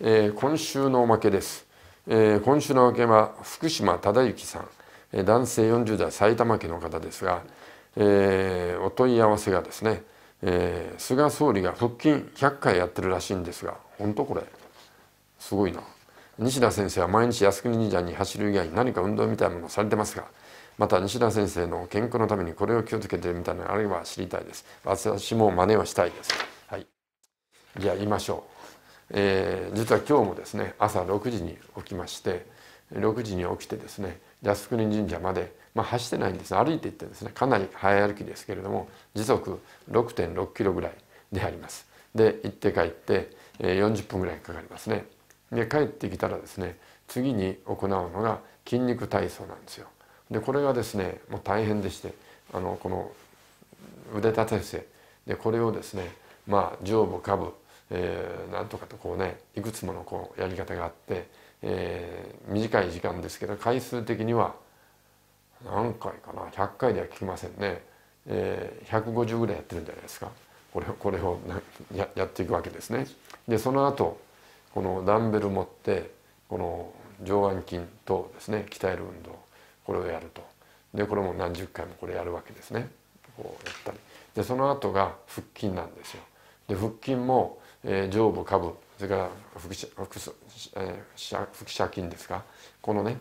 えー、今週のおまけです、えー、今週のおまけは福島忠之さん、え男性40代埼玉県の方ですが、えー、お問い合わせがですね、えー、菅総理が腹筋100回やってるらしいんですが本当これすごいな西田先生は毎日靖国神社に走る以外に何か運動みたいなものをされてますがまた西田先生の健康のためにこれを気をつけてみたいなあるいは知りたいです私も真似をしたいですはいじゃあ言いましょうえー、実は今日もですね朝6時に起きまして6時に起きてですね靖国神社まで、まあ、走ってないんです歩いていってですねかなり早歩きですけれども時速6.6キロぐらいであります。で行って帰って40分ぐらいかかりますね。で帰ってきたらですね次に行うのが筋肉体操なんですよ。でこれがですねもう大変でしてあのこの腕立て伏せでこれをですねまあ上部下部えー、なんとかとこうねいくつものこうやり方があって、えー、短い時間ですけど回数的には何回かな100回では聞きませんね、えー、150ぐらいやってるんじゃないですかこれこれをややっていくわけですね。でその後このダンベル持ってこの上腕筋とですね鍛える運動これをやるとでこれも何十回もこれやるわけですねこうやったりでその後が腹筋なんですよ。で腹筋もえー、上部下部それから副斜筋金ですかこのね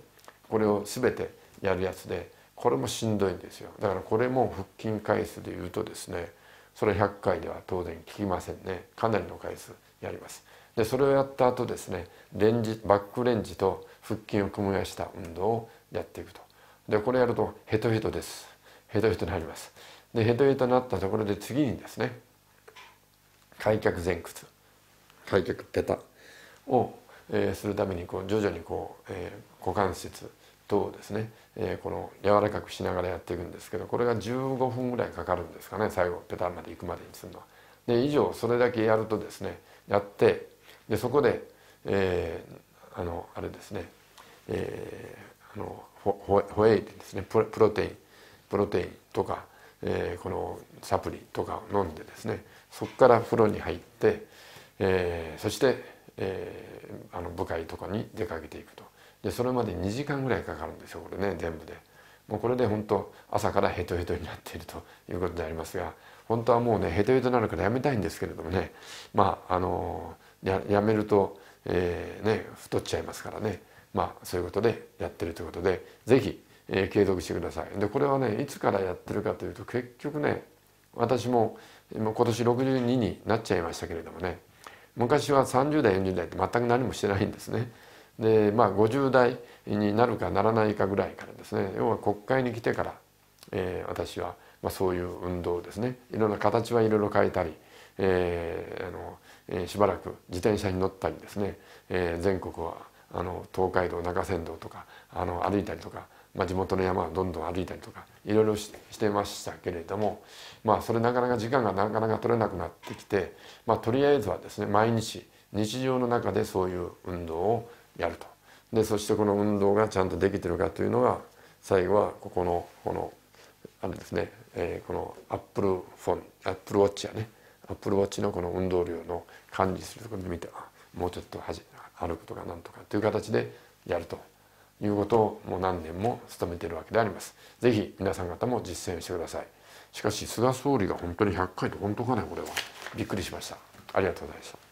これを全てやるやつでこれもしんどいんですよだからこれも腹筋回数でいうとですねそれ100回では当然効きませんねかなりの回数やります。でそれをやった後ですねレンジバックレンジと腹筋を組み合わせた運動をやっていくとでこれやるとヘトヘトですヘトヘトになりますでヘトヘトになったところで次にですね開脚前屈開脚ペタを、えー、するためにこう徐々にこう、えー、股関節等をですね、えー、この柔らかくしながらやっていくんですけどこれが15分ぐらいかかるんですかね最後ペタまで行くまでにするのは。で以上それだけやるとですねやってでそこで、えー、あのあれですね、えー、あのホホエイですねプロテインプロテインとか。えー、このサプリとかを飲んでですねそこから風呂に入って、えー、そして、えー、あの部会とかに出かけていくとでそれまで2時間ぐらいかかるんですよこれね全部でもうこれで本当朝からヘトヘトになっているということでありますが本当はもうねヘトヘトになるからやめたいんですけれどもねまああのややめると、えーね、太っちゃいますからねまあそういうことでやってるということで是非えー、継続してくださいでこれはねいつからやってるかというと結局ね私も今年62になっちゃいましたけれどもね昔は30代40代って全く何もしてないんですね。でまあ50代になるかならないかぐらいからですね要は国会に来てから、えー、私は、まあ、そういう運動ですねいろんな形はいろいろ変えたり、えーあのえー、しばらく自転車に乗ったりですね、えー、全国はあの東海道中山道とかあの歩いたりとかまあ、地元の山をどんどん歩いたりとかいろいろしてましたけれども、まあ、それなかなか時間がなかなか取れなくなってきて、まあ、とりあえずはですね毎日日常の中でそういう運動をやると。でそしてこの運動がちゃんとできてるかというのが最後はここのこのあれですね、えー、このアップルフォンアップルウォッチやねアップルウォッチのこの運動量の管理するところで見てもうちょっと歩くとかなんとかという形でやると。いうことをもう何年も務めているわけであります。ぜひ皆さん方も実践してください。しかし菅総理が本当に100回と本当かねこれは。びっくりしました。ありがとうございました。